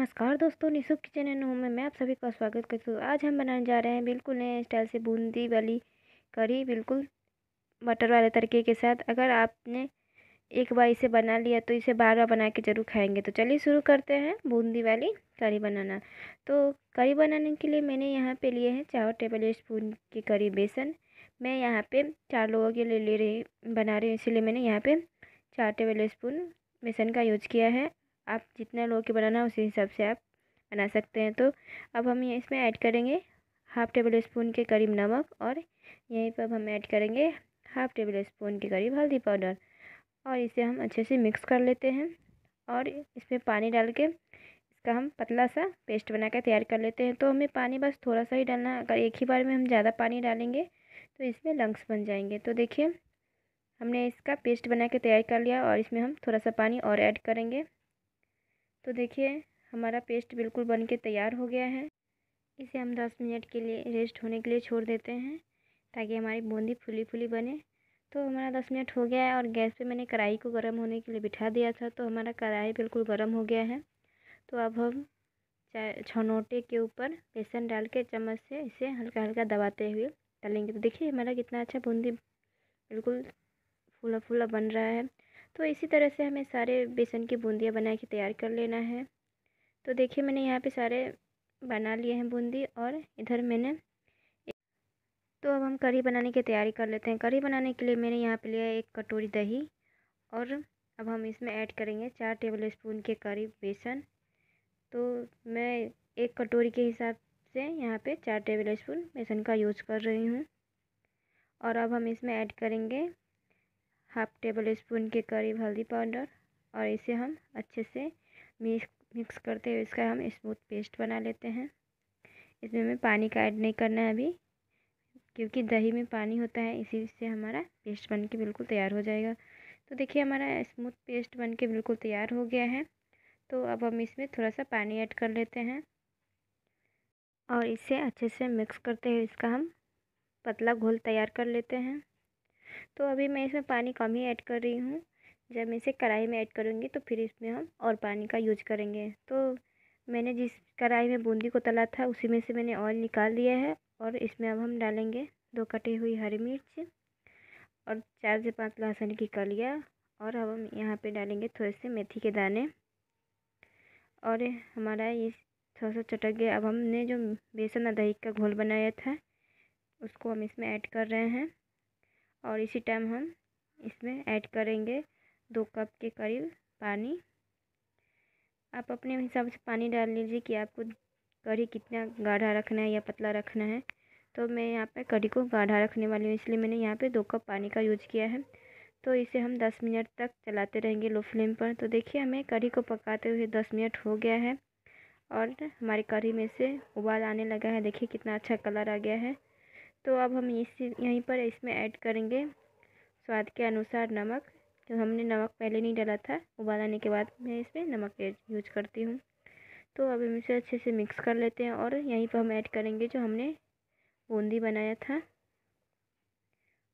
नमस्कार दोस्तों Nishu kitchen and home में मैं आप सभी का स्वागत करती हूँ आज हम बनाने जा रहे हैं बिल्कुल नए स्टाइल से बूंदी वाली करी बिल्कुल बटर वाले तरीके के साथ अगर आपने एक बार इसे बना लिया तो इसे बार बार बना के ज़रूर खाएंगे तो चलिए शुरू करते हैं बूंदी वाली करी बनाना तो करी बनाने के लिए मैंने यहाँ पर लिए हैं चार टेबल स्पून की करी बेसन मैं यहाँ पर चार लोगों के लिए ले रही बना रही हूँ इसीलिए मैंने यहाँ पर चार टेबल स्पून बेसन का यूज किया है आप जितना लोगों के बनाना है उसी हिसाब से आप बना सकते हैं तो अब हम ये इसमें ऐड करेंगे हाफ़ टेबल स्पून के करीब नमक और यहीं पर हम ऐड करेंगे हाफ़ टेबल स्पून के करीब हल्दी पाउडर और इसे हम अच्छे से मिक्स कर लेते हैं और इसमें पानी डाल के इसका हम पतला सा पेस्ट बना कर तैयार कर लेते हैं तो हमें पानी बस थोड़ा सा ही डालना अगर एक ही बार में हम ज़्यादा पानी डालेंगे तो इसमें लंग्स बन जाएंगे तो देखिए हमने इसका पेस्ट बना के तैयार कर लिया और इसमें हम थोड़ा सा पानी और ऐड करेंगे तो देखिए हमारा पेस्ट बिल्कुल बन के तैयार हो गया है इसे हम दस मिनट के लिए रेस्ट होने के लिए छोड़ देते हैं ताकि हमारी बूंदी फुली फुली बने तो हमारा दस मिनट हो गया है और गैस पे मैंने कढ़ाई को गर्म होने के लिए बिठा दिया था तो हमारा कढ़ाई बिल्कुल गर्म हो गया है तो अब हम छनोटे के ऊपर बेसन डाल के चम्मच से इसे हल्का हल्का दबाते हुए डालेंगे तो देखिए हमारा कितना अच्छा बूंदी बिल्कुल फूला फूला बन रहा है तो इसी तरह से हमें सारे बेसन की बूंदियाँ बना के तैयार कर लेना है तो देखिए मैंने यहाँ पे सारे बना लिए हैं बूंदी और इधर मैंने तो अब हम करी बनाने की तैयारी कर लेते हैं करी बनाने के लिए मैंने यहाँ पे लिया एक कटोरी दही और अब हम इसमें ऐड करेंगे चार टेबल स्पून के करी बेसन तो मैं एक कटोरी के हिसाब से यहाँ पे चार टेबल स्पून बेसन का यूज़ कर रही हूँ और अब हम इसमें ऐड करेंगे हाफ टेबल स्पून के करीब हल्दी पाउडर और इसे हम अच्छे से मिक्स मिक्स करते हुए इसका हम स्मूथ पेस्ट बना लेते हैं इसमें हमें पानी का ऐड नहीं करना है अभी क्योंकि दही में पानी होता है इसी से हमारा पेस्ट बन के बिल्कुल तैयार हो जाएगा तो देखिए हमारा स्मूथ पेस्ट बन के बिल्कुल तैयार हो गया है तो अब हम इसमें थोड़ा सा पानी ऐड कर लेते हैं और इसे अच्छे से मिक्स करते हुए इसका हम पतला घोल तैयार कर लेते हैं तो अभी मैं इसमें पानी कम ही ऐड कर रही हूँ जब मैं इसे कढ़ाई में ऐड करूँगी तो फिर इसमें हम और पानी का यूज करेंगे तो मैंने जिस कढ़ाई में बूंदी को तला था उसी में से मैंने ऑयल निकाल दिया है और इसमें अब हम डालेंगे दो कटी हुई हरी मिर्च और चार से पाँच लहसुन की कलिया और अब हम यहाँ पर डालेंगे थोड़े से मेथी के दाने और हमारा ये थोड़ा सा चटक गया अब हमने जो बेसन और दही का घोल बनाया था उसको हम इसमें ऐड कर रहे हैं और इसी टाइम हम इसमें ऐड करेंगे दो कप के करीब पानी आप अपने हिसाब से पानी डाल लीजिए कि आपको कढ़ी कितना गाढ़ा रखना है या पतला रखना है तो मैं यहाँ पर कढ़ी को गाढ़ा रखने वाली हूँ इसलिए मैंने यहाँ पे दो कप पानी का यूज किया है तो इसे हम दस मिनट तक चलाते रहेंगे लो फ्लेम पर तो देखिए हमें कढ़ी को पकाते हुए दस मिनट हो गया है और हमारी कढ़ी में से उबाल आने लगा है देखिए कितना अच्छा कलर आ गया है तो अब हम इस यहीं पर इसमें ऐड करेंगे स्वाद के अनुसार नमक जो हमने नमक पहले नहीं डाला था उबालने के बाद मैं इसमें नमक यूज करती हूँ तो अब हम इसे अच्छे से मिक्स कर लेते हैं और यहीं पर हम ऐड करेंगे जो हमने बूंदी बनाया था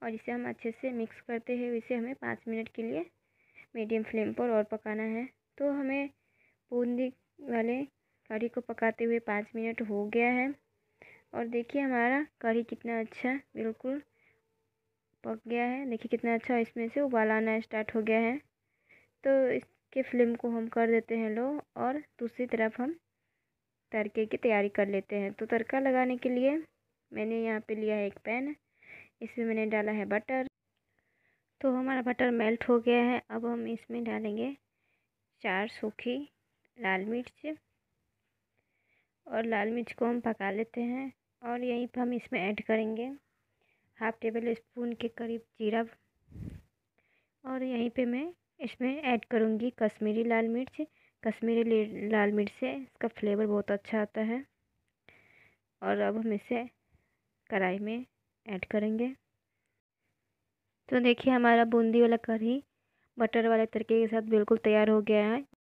और इसे हम अच्छे से मिक्स करते हुए इसे हमें पाँच मिनट के लिए मीडियम फ्लेम पर और पकाना है तो हमें बूंदी वाले कढ़ी को पकाते हुए पाँच मिनट हो गया है और देखिए हमारा कढ़ी कितना अच्छा बिल्कुल पक गया है देखिए कितना अच्छा इसमें से उबाल आना स्टार्ट हो गया है तो इसके फ्लेम को हम कर देते हैं लो और दूसरी तरफ हम तड़के की तैयारी कर लेते हैं तो तड़का लगाने के लिए मैंने यहाँ पे लिया है एक पैन इसमें मैंने डाला है बटर तो हमारा बटर मेल्ट हो गया है अब हम इसमें डालेंगे चार सूखी लाल मिर्च और लाल मिर्च को हम पका लेते हैं और यहीं पर हम इसमें ऐड करेंगे हाफ़ टेबल स्पून के करीब जीरा और यहीं पे मैं इसमें ऐड करूँगी कश्मीरी लाल मिर्च कश्मीरी लाल मिर्च से इसका फ्लेवर बहुत अच्छा आता है और अब हम इसे कढ़ाई में ऐड करेंगे तो देखिए हमारा बूंदी वाला करी बटर वाले तरीके के साथ बिल्कुल तैयार हो गया है